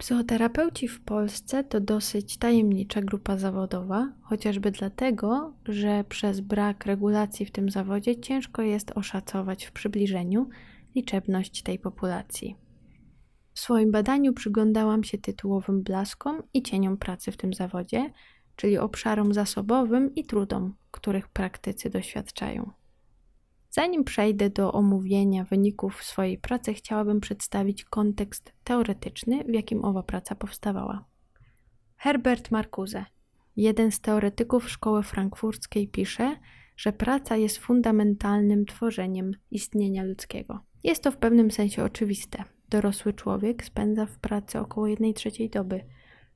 Psychoterapeuci w Polsce to dosyć tajemnicza grupa zawodowa, chociażby dlatego, że przez brak regulacji w tym zawodzie ciężko jest oszacować w przybliżeniu liczebność tej populacji. W swoim badaniu przyglądałam się tytułowym blaskom i cieniom pracy w tym zawodzie, czyli obszarom zasobowym i trudom, których praktycy doświadczają. Zanim przejdę do omówienia wyników swojej pracy, chciałabym przedstawić kontekst teoretyczny, w jakim owa praca powstawała. Herbert Marcuse, jeden z teoretyków szkoły frankfurckiej, pisze, że praca jest fundamentalnym tworzeniem istnienia ludzkiego. Jest to w pewnym sensie oczywiste. Dorosły człowiek spędza w pracy około 1 trzeciej doby.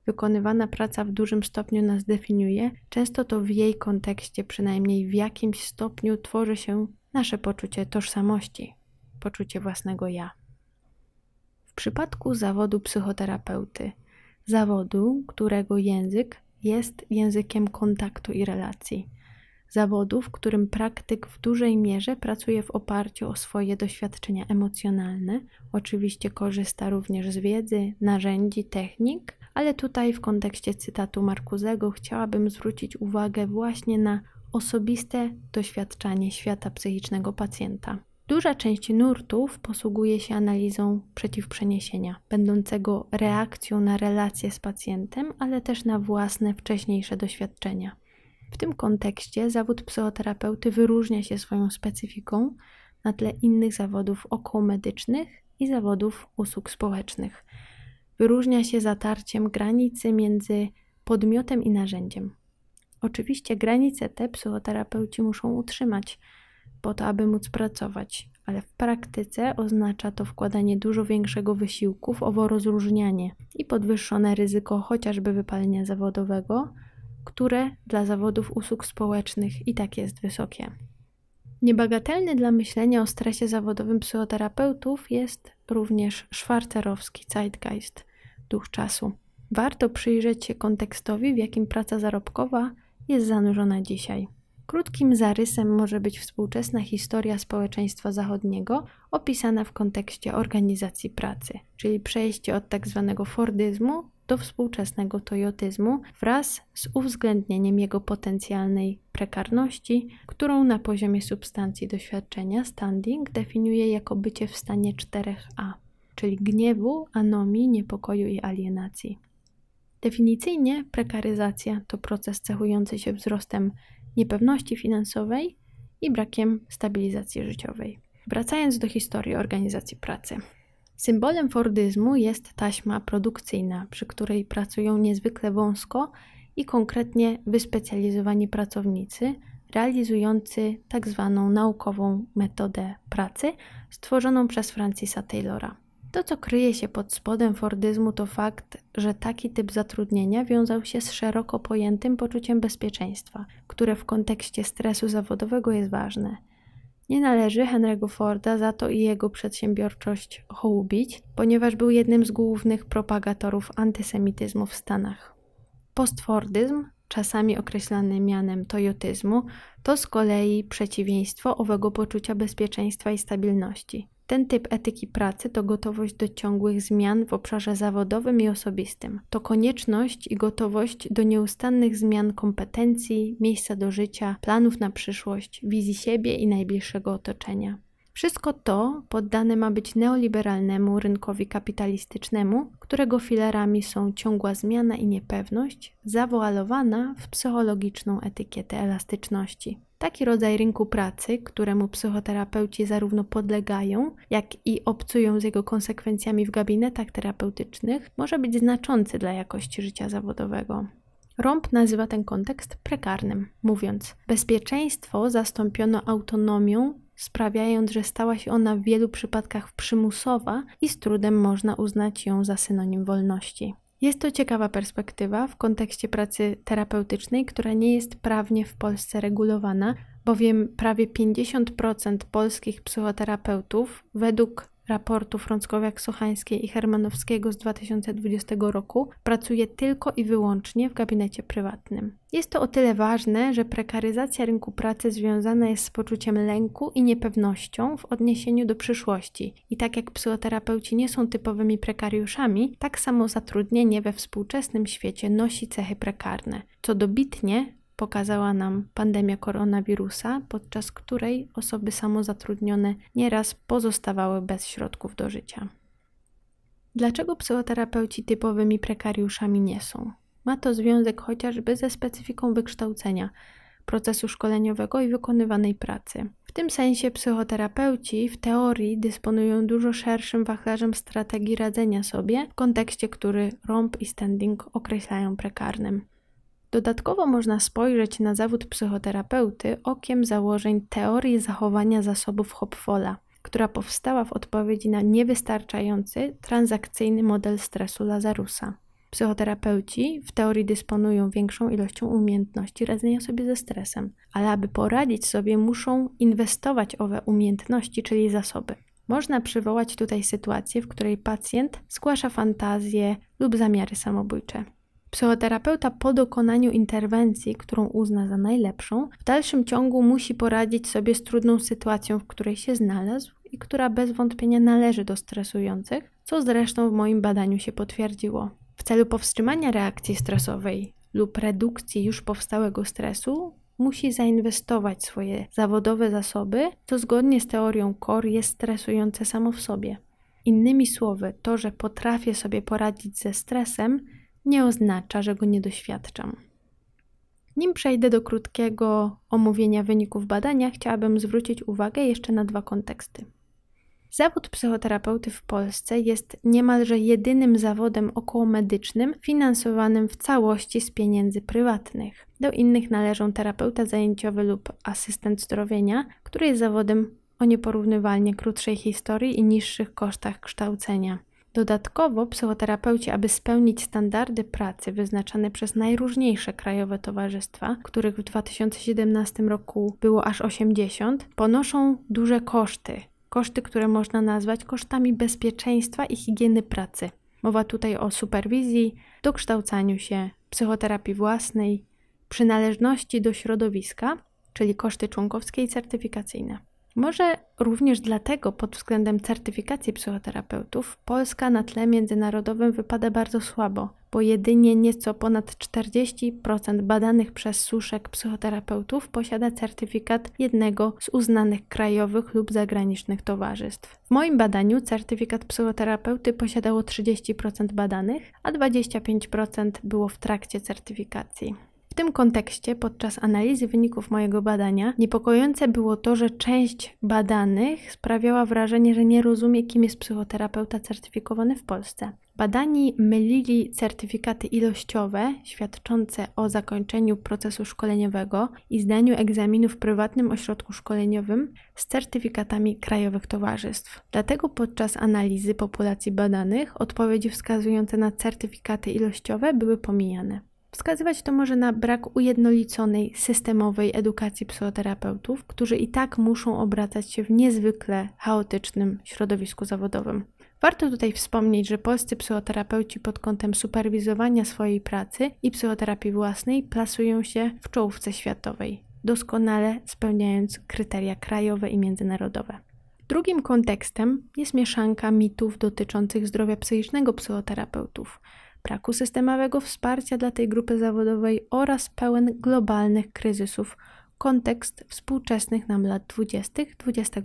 Wykonywana praca w dużym stopniu nas definiuje, często to w jej kontekście, przynajmniej w jakimś stopniu tworzy się nasze poczucie tożsamości, poczucie własnego ja. W przypadku zawodu psychoterapeuty, zawodu, którego język jest językiem kontaktu i relacji, zawodu, w którym praktyk w dużej mierze pracuje w oparciu o swoje doświadczenia emocjonalne, oczywiście korzysta również z wiedzy, narzędzi, technik, ale tutaj w kontekście cytatu Markuzego chciałabym zwrócić uwagę właśnie na osobiste doświadczanie świata psychicznego pacjenta. Duża część nurtów posługuje się analizą przeciwprzeniesienia, będącego reakcją na relacje z pacjentem, ale też na własne wcześniejsze doświadczenia. W tym kontekście zawód psychoterapeuty wyróżnia się swoją specyfiką na tle innych zawodów okołomedycznych i zawodów usług społecznych. Wyróżnia się zatarciem granicy między podmiotem i narzędziem. Oczywiście granice te psychoterapeuci muszą utrzymać po to, aby móc pracować, ale w praktyce oznacza to wkładanie dużo większego wysiłku w owo rozróżnianie i podwyższone ryzyko chociażby wypalenia zawodowego, które dla zawodów usług społecznych i tak jest wysokie. Niebagatelny dla myślenia o stresie zawodowym psychoterapeutów jest również szwarcerowski zeitgeist, duch czasu. Warto przyjrzeć się kontekstowi, w jakim praca zarobkowa jest zanurzona dzisiaj. Krótkim zarysem może być współczesna historia społeczeństwa zachodniego opisana w kontekście organizacji pracy, czyli przejście od tzw. Tak Fordyzmu do współczesnego toyotyzmu wraz z uwzględnieniem jego potencjalnej prekarności, którą na poziomie substancji doświadczenia standing definiuje jako bycie w stanie 4A, czyli gniewu, anomii, niepokoju i alienacji. Definicyjnie prekaryzacja to proces cechujący się wzrostem niepewności finansowej i brakiem stabilizacji życiowej. Wracając do historii organizacji pracy. Symbolem Fordyzmu jest taśma produkcyjna, przy której pracują niezwykle wąsko i konkretnie wyspecjalizowani pracownicy realizujący tzw. Tak naukową metodę pracy stworzoną przez Francisa Taylora. To, co kryje się pod spodem Fordizmu, to fakt, że taki typ zatrudnienia wiązał się z szeroko pojętym poczuciem bezpieczeństwa, które w kontekście stresu zawodowego jest ważne. Nie należy Henry'ego Forda za to i jego przedsiębiorczość hołubić, ponieważ był jednym z głównych propagatorów antysemityzmu w Stanach. Postfordyzm, czasami określany mianem tojotyzmu, to z kolei przeciwieństwo owego poczucia bezpieczeństwa i stabilności – ten typ etyki pracy to gotowość do ciągłych zmian w obszarze zawodowym i osobistym. To konieczność i gotowość do nieustannych zmian kompetencji, miejsca do życia, planów na przyszłość, wizji siebie i najbliższego otoczenia. Wszystko to poddane ma być neoliberalnemu rynkowi kapitalistycznemu, którego filarami są ciągła zmiana i niepewność, zawoalowana w psychologiczną etykietę elastyczności taki rodzaj rynku pracy, któremu psychoterapeuci zarówno podlegają, jak i obcują z jego konsekwencjami w gabinetach terapeutycznych, może być znaczący dla jakości życia zawodowego. Romp nazywa ten kontekst prekarnym, mówiąc: Bezpieczeństwo zastąpiono autonomią, sprawiając, że stała się ona w wielu przypadkach przymusowa i z trudem można uznać ją za synonim wolności. Jest to ciekawa perspektywa w kontekście pracy terapeutycznej, która nie jest prawnie w Polsce regulowana, bowiem prawie 50% polskich psychoterapeutów według raportu Frąckowiak-Sochańskiej i Hermanowskiego z 2020 roku pracuje tylko i wyłącznie w gabinecie prywatnym. Jest to o tyle ważne, że prekaryzacja rynku pracy związana jest z poczuciem lęku i niepewnością w odniesieniu do przyszłości. I tak jak psychoterapeuci nie są typowymi prekariuszami, tak samo zatrudnienie we współczesnym świecie nosi cechy prekarne, co dobitnie pokazała nam pandemia koronawirusa, podczas której osoby samozatrudnione nieraz pozostawały bez środków do życia. Dlaczego psychoterapeuci typowymi prekariuszami nie są? Ma to związek chociażby ze specyfiką wykształcenia, procesu szkoleniowego i wykonywanej pracy. W tym sensie psychoterapeuci w teorii dysponują dużo szerszym wachlarzem strategii radzenia sobie, w kontekście który ROMP i standing określają prekarnym. Dodatkowo można spojrzeć na zawód psychoterapeuty okiem założeń teorii zachowania zasobów Hopfola, która powstała w odpowiedzi na niewystarczający transakcyjny model stresu Lazarusa. Psychoterapeuci w teorii dysponują większą ilością umiejętności radzenia sobie ze stresem, ale aby poradzić sobie, muszą inwestować owe umiejętności, czyli zasoby. Można przywołać tutaj sytuację, w której pacjent zgłasza fantazje lub zamiary samobójcze. Psychoterapeuta po dokonaniu interwencji, którą uzna za najlepszą, w dalszym ciągu musi poradzić sobie z trudną sytuacją, w której się znalazł i która bez wątpienia należy do stresujących, co zresztą w moim badaniu się potwierdziło. W celu powstrzymania reakcji stresowej lub redukcji już powstałego stresu, musi zainwestować swoje zawodowe zasoby, co zgodnie z teorią KOR jest stresujące samo w sobie. Innymi słowy, to, że potrafię sobie poradzić ze stresem, nie oznacza, że go nie doświadczam. Nim przejdę do krótkiego omówienia wyników badania, chciałabym zwrócić uwagę jeszcze na dwa konteksty. Zawód psychoterapeuty w Polsce jest niemalże jedynym zawodem okołomedycznym finansowanym w całości z pieniędzy prywatnych. Do innych należą terapeuta zajęciowy lub asystent zdrowienia, który jest zawodem o nieporównywalnie krótszej historii i niższych kosztach kształcenia. Dodatkowo psychoterapeuci, aby spełnić standardy pracy wyznaczane przez najróżniejsze krajowe towarzystwa, których w 2017 roku było aż 80, ponoszą duże koszty. Koszty, które można nazwać kosztami bezpieczeństwa i higieny pracy. Mowa tutaj o superwizji, dokształcaniu się, psychoterapii własnej, przynależności do środowiska, czyli koszty członkowskie i certyfikacyjne. Może również dlatego pod względem certyfikacji psychoterapeutów Polska na tle międzynarodowym wypada bardzo słabo, bo jedynie nieco ponad 40% badanych przez suszek psychoterapeutów posiada certyfikat jednego z uznanych krajowych lub zagranicznych towarzystw. W moim badaniu certyfikat psychoterapeuty posiadało 30% badanych, a 25% było w trakcie certyfikacji. W tym kontekście podczas analizy wyników mojego badania niepokojące było to, że część badanych sprawiała wrażenie, że nie rozumie, kim jest psychoterapeuta certyfikowany w Polsce. Badani mylili certyfikaty ilościowe świadczące o zakończeniu procesu szkoleniowego i zdaniu egzaminu w prywatnym ośrodku szkoleniowym z certyfikatami krajowych towarzystw. Dlatego podczas analizy populacji badanych odpowiedzi wskazujące na certyfikaty ilościowe były pomijane. Wskazywać to może na brak ujednoliconej, systemowej edukacji psychoterapeutów, którzy i tak muszą obracać się w niezwykle chaotycznym środowisku zawodowym. Warto tutaj wspomnieć, że polscy psychoterapeuci pod kątem superwizowania swojej pracy i psychoterapii własnej plasują się w czołówce światowej, doskonale spełniając kryteria krajowe i międzynarodowe. Drugim kontekstem jest mieszanka mitów dotyczących zdrowia psychicznego psychoterapeutów – braku systemowego wsparcia dla tej grupy zawodowej oraz pełen globalnych kryzysów kontekst współczesnych nam lat 20. XXI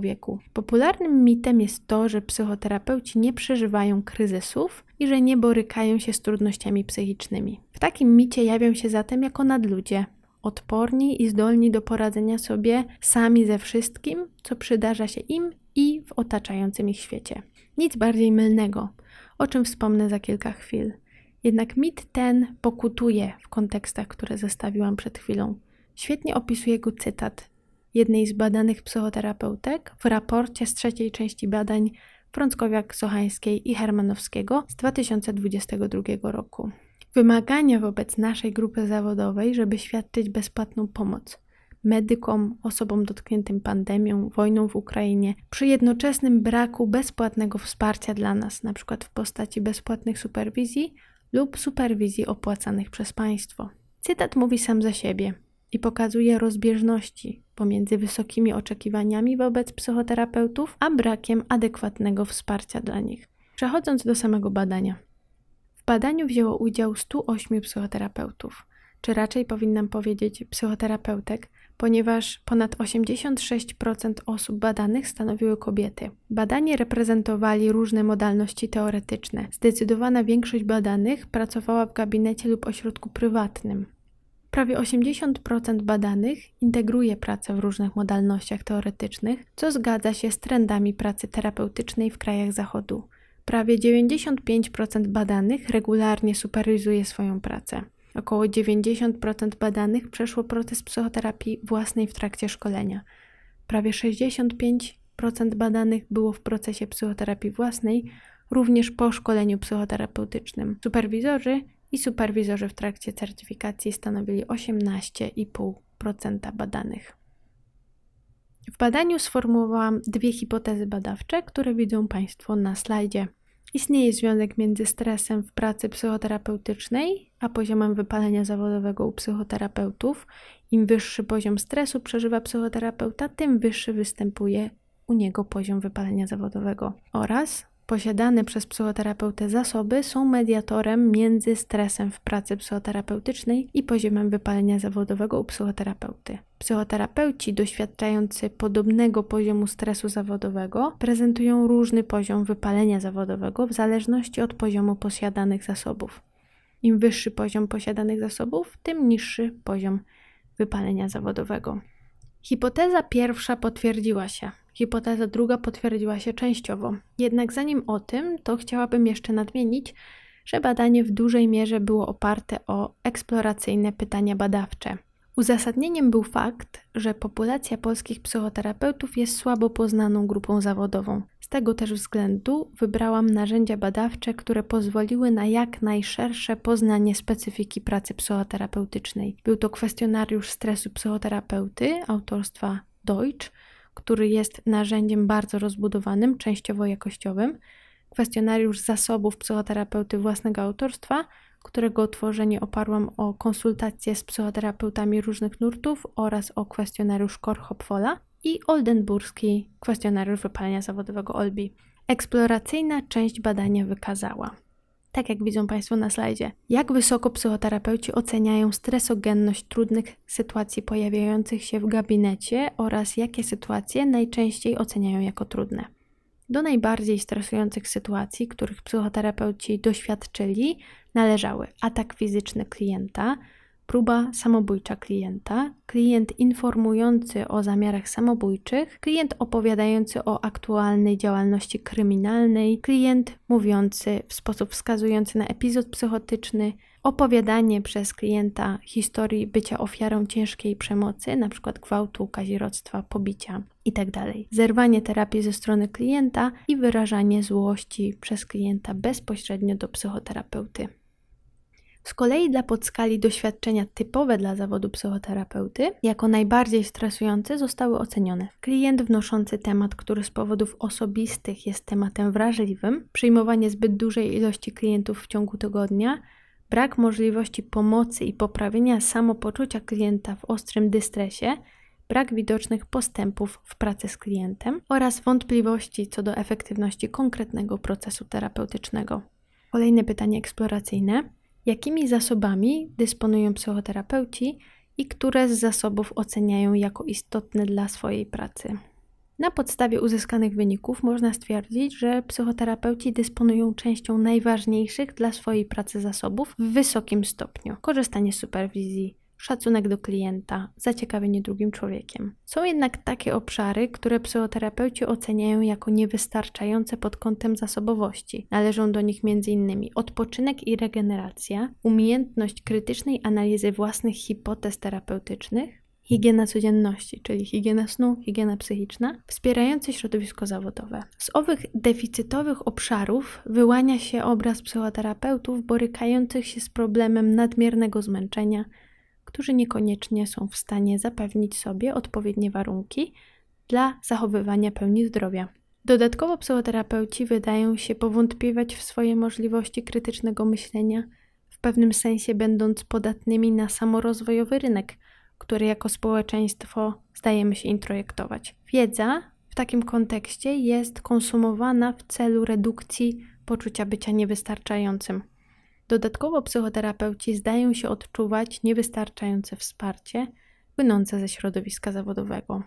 wieku. Popularnym mitem jest to, że psychoterapeuci nie przeżywają kryzysów i że nie borykają się z trudnościami psychicznymi. W takim micie jawią się zatem jako nadludzie, odporni i zdolni do poradzenia sobie sami ze wszystkim, co przydarza się im i w otaczającym ich świecie. Nic bardziej mylnego o czym wspomnę za kilka chwil. Jednak mit ten pokutuje w kontekstach, które zestawiłam przed chwilą. Świetnie opisuje go cytat jednej z badanych psychoterapeutek w raporcie z trzeciej części badań Frąckowiak-Sochańskiej i Hermanowskiego z 2022 roku. Wymagania wobec naszej grupy zawodowej, żeby świadczyć bezpłatną pomoc, medykom, osobom dotkniętym pandemią, wojną w Ukrainie, przy jednoczesnym braku bezpłatnego wsparcia dla nas, np. w postaci bezpłatnych superwizji lub superwizji opłacanych przez państwo. Cytat mówi sam za siebie i pokazuje rozbieżności pomiędzy wysokimi oczekiwaniami wobec psychoterapeutów, a brakiem adekwatnego wsparcia dla nich. Przechodząc do samego badania. W badaniu wzięło udział 108 psychoterapeutów, czy raczej powinnam powiedzieć psychoterapeutek, ponieważ ponad 86% osób badanych stanowiły kobiety. Badanie reprezentowali różne modalności teoretyczne. Zdecydowana większość badanych pracowała w gabinecie lub ośrodku prywatnym. Prawie 80% badanych integruje pracę w różnych modalnościach teoretycznych, co zgadza się z trendami pracy terapeutycznej w krajach Zachodu. Prawie 95% badanych regularnie superwizuje swoją pracę. Około 90% badanych przeszło proces psychoterapii własnej w trakcie szkolenia. Prawie 65% badanych było w procesie psychoterapii własnej, również po szkoleniu psychoterapeutycznym. Superwizorzy i superwizorzy w trakcie certyfikacji stanowili 18,5% badanych. W badaniu sformułowałam dwie hipotezy badawcze, które widzą Państwo na slajdzie. Istnieje związek między stresem w pracy psychoterapeutycznej a poziomem wypalenia zawodowego u psychoterapeutów. Im wyższy poziom stresu przeżywa psychoterapeuta, tym wyższy występuje u niego poziom wypalenia zawodowego oraz posiadane przez psychoterapeutę zasoby są mediatorem między stresem w pracy psychoterapeutycznej i poziomem wypalenia zawodowego u psychoterapeuty. Psychoterapeuci doświadczający podobnego poziomu stresu zawodowego prezentują różny poziom wypalenia zawodowego w zależności od poziomu posiadanych zasobów. Im wyższy poziom posiadanych zasobów, tym niższy poziom wypalenia zawodowego. Hipoteza pierwsza potwierdziła się. Hipoteza druga potwierdziła się częściowo. Jednak zanim o tym, to chciałabym jeszcze nadmienić, że badanie w dużej mierze było oparte o eksploracyjne pytania badawcze. Uzasadnieniem był fakt, że populacja polskich psychoterapeutów jest słabo poznaną grupą zawodową. Z tego też względu wybrałam narzędzia badawcze, które pozwoliły na jak najszersze poznanie specyfiki pracy psychoterapeutycznej. Był to kwestionariusz stresu psychoterapeuty autorstwa Deutsch, który jest narzędziem bardzo rozbudowanym, częściowo jakościowym, kwestionariusz zasobów psychoterapeuty własnego autorstwa, którego tworzenie oparłam o konsultacje z psychoterapeutami różnych nurtów oraz o kwestionariusz Korchopfola i oldenburski kwestionariusz wypalenia zawodowego Olbi. Eksploracyjna część badania wykazała, tak jak widzą Państwo na slajdzie. Jak wysoko psychoterapeuci oceniają stresogenność trudnych sytuacji pojawiających się w gabinecie oraz jakie sytuacje najczęściej oceniają jako trudne. Do najbardziej stresujących sytuacji, których psychoterapeuci doświadczyli, należały atak fizyczny klienta, próba samobójcza klienta, klient informujący o zamiarach samobójczych, klient opowiadający o aktualnej działalności kryminalnej, klient mówiący w sposób wskazujący na epizod psychotyczny, opowiadanie przez klienta historii bycia ofiarą ciężkiej przemocy, np. gwałtu, kazirodztwa, pobicia itd. Tak Zerwanie terapii ze strony klienta i wyrażanie złości przez klienta bezpośrednio do psychoterapeuty. Z kolei dla podskali doświadczenia typowe dla zawodu psychoterapeuty, jako najbardziej stresujące, zostały ocenione. Klient wnoszący temat, który z powodów osobistych jest tematem wrażliwym, przyjmowanie zbyt dużej ilości klientów w ciągu tygodnia, brak możliwości pomocy i poprawienia samopoczucia klienta w ostrym dystresie, brak widocznych postępów w pracy z klientem oraz wątpliwości co do efektywności konkretnego procesu terapeutycznego. Kolejne pytanie eksploracyjne jakimi zasobami dysponują psychoterapeuci i które z zasobów oceniają jako istotne dla swojej pracy. Na podstawie uzyskanych wyników można stwierdzić, że psychoterapeuci dysponują częścią najważniejszych dla swojej pracy zasobów w wysokim stopniu: korzystanie z superwizji, szacunek do klienta, zaciekawienie drugim człowiekiem. Są jednak takie obszary, które psychoterapeuci oceniają jako niewystarczające pod kątem zasobowości. Należą do nich m.in. odpoczynek i regeneracja, umiejętność krytycznej analizy własnych hipotez terapeutycznych, higiena codzienności, czyli higiena snu, higiena psychiczna, wspierające środowisko zawodowe. Z owych deficytowych obszarów wyłania się obraz psychoterapeutów borykających się z problemem nadmiernego zmęczenia, którzy niekoniecznie są w stanie zapewnić sobie odpowiednie warunki dla zachowywania pełni zdrowia. Dodatkowo psychoterapeuci wydają się powątpiewać w swoje możliwości krytycznego myślenia, w pewnym sensie będąc podatnymi na samorozwojowy rynek, który jako społeczeństwo zdajemy się introjektować. Wiedza w takim kontekście jest konsumowana w celu redukcji poczucia bycia niewystarczającym. Dodatkowo psychoterapeuci zdają się odczuwać niewystarczające wsparcie płynące ze środowiska zawodowego.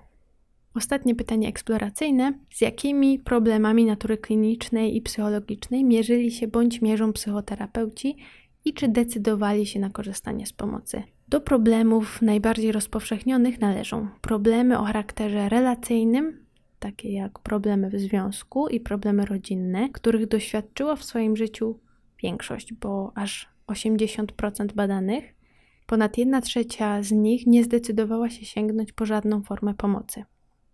Ostatnie pytanie eksploracyjne. Z jakimi problemami natury klinicznej i psychologicznej mierzyli się bądź mierzą psychoterapeuci i czy decydowali się na korzystanie z pomocy? Do problemów najbardziej rozpowszechnionych należą problemy o charakterze relacyjnym, takie jak problemy w związku i problemy rodzinne, których doświadczyło w swoim życiu większość, bo aż 80% badanych, ponad 1 trzecia z nich nie zdecydowała się sięgnąć po żadną formę pomocy.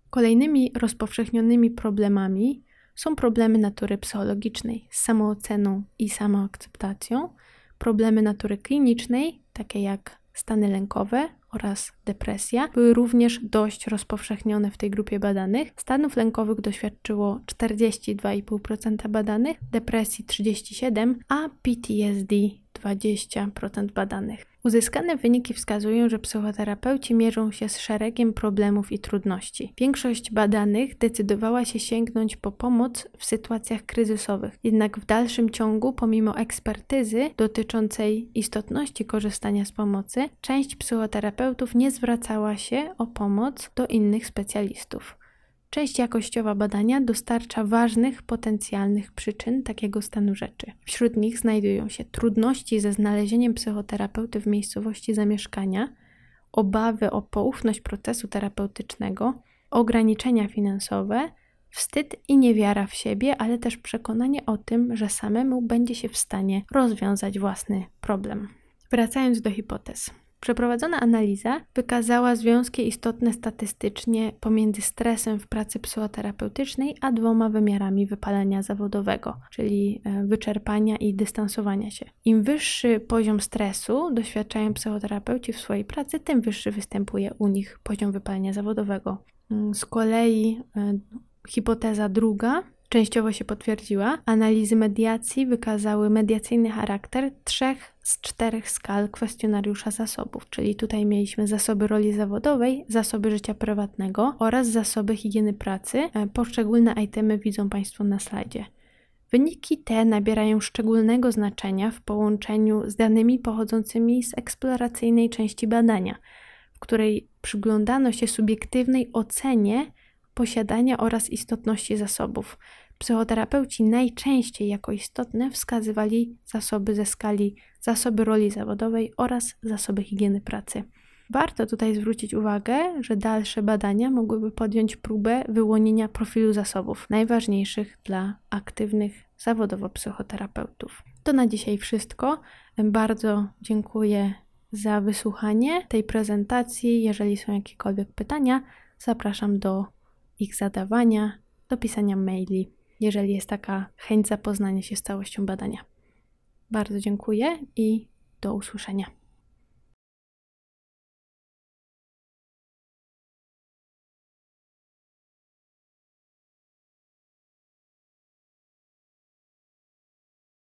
Kolejnymi rozpowszechnionymi problemami są problemy natury psychologicznej z samooceną i samoakceptacją, problemy natury klinicznej, takie jak stany lękowe, oraz depresja były również dość rozpowszechnione w tej grupie badanych. Stanów lękowych doświadczyło 42,5% badanych, depresji 37%, a PTSD 20% badanych. Uzyskane wyniki wskazują, że psychoterapeuci mierzą się z szeregiem problemów i trudności. Większość badanych decydowała się sięgnąć po pomoc w sytuacjach kryzysowych, jednak w dalszym ciągu, pomimo ekspertyzy dotyczącej istotności korzystania z pomocy, część psychoterapeutów terapeutów nie zwracała się o pomoc do innych specjalistów. Część jakościowa badania dostarcza ważnych potencjalnych przyczyn takiego stanu rzeczy. Wśród nich znajdują się trudności ze znalezieniem psychoterapeuty w miejscowości zamieszkania, obawy o poufność procesu terapeutycznego, ograniczenia finansowe, wstyd i niewiara w siebie, ale też przekonanie o tym, że samemu będzie się w stanie rozwiązać własny problem. Wracając do hipotez. Przeprowadzona analiza wykazała związki istotne statystycznie pomiędzy stresem w pracy psychoterapeutycznej a dwoma wymiarami wypalenia zawodowego, czyli e, wyczerpania i dystansowania się. Im wyższy poziom stresu doświadczają psychoterapeuci w swojej pracy, tym wyższy występuje u nich poziom wypalenia zawodowego. Mm, z kolei e, hipoteza druga częściowo się potwierdziła. Analizy mediacji wykazały mediacyjny charakter trzech z czterech skal kwestionariusza zasobów, czyli tutaj mieliśmy zasoby roli zawodowej, zasoby życia prywatnego oraz zasoby higieny pracy. E, poszczególne itemy widzą Państwo na slajdzie. Wyniki te nabierają szczególnego znaczenia w połączeniu z danymi pochodzącymi z eksploracyjnej części badania, w której przyglądano się subiektywnej ocenie posiadania oraz istotności zasobów. Psychoterapeuci najczęściej jako istotne wskazywali zasoby ze skali zasoby roli zawodowej oraz zasoby higieny pracy. Warto tutaj zwrócić uwagę, że dalsze badania mogłyby podjąć próbę wyłonienia profilu zasobów najważniejszych dla aktywnych zawodowo psychoterapeutów. To na dzisiaj wszystko. Bardzo dziękuję za wysłuchanie tej prezentacji. Jeżeli są jakiekolwiek pytania, zapraszam do ich zadawania, do pisania maili, jeżeli jest taka chęć zapoznania się z całością badania. Bardzo dziękuję i do usłyszenia.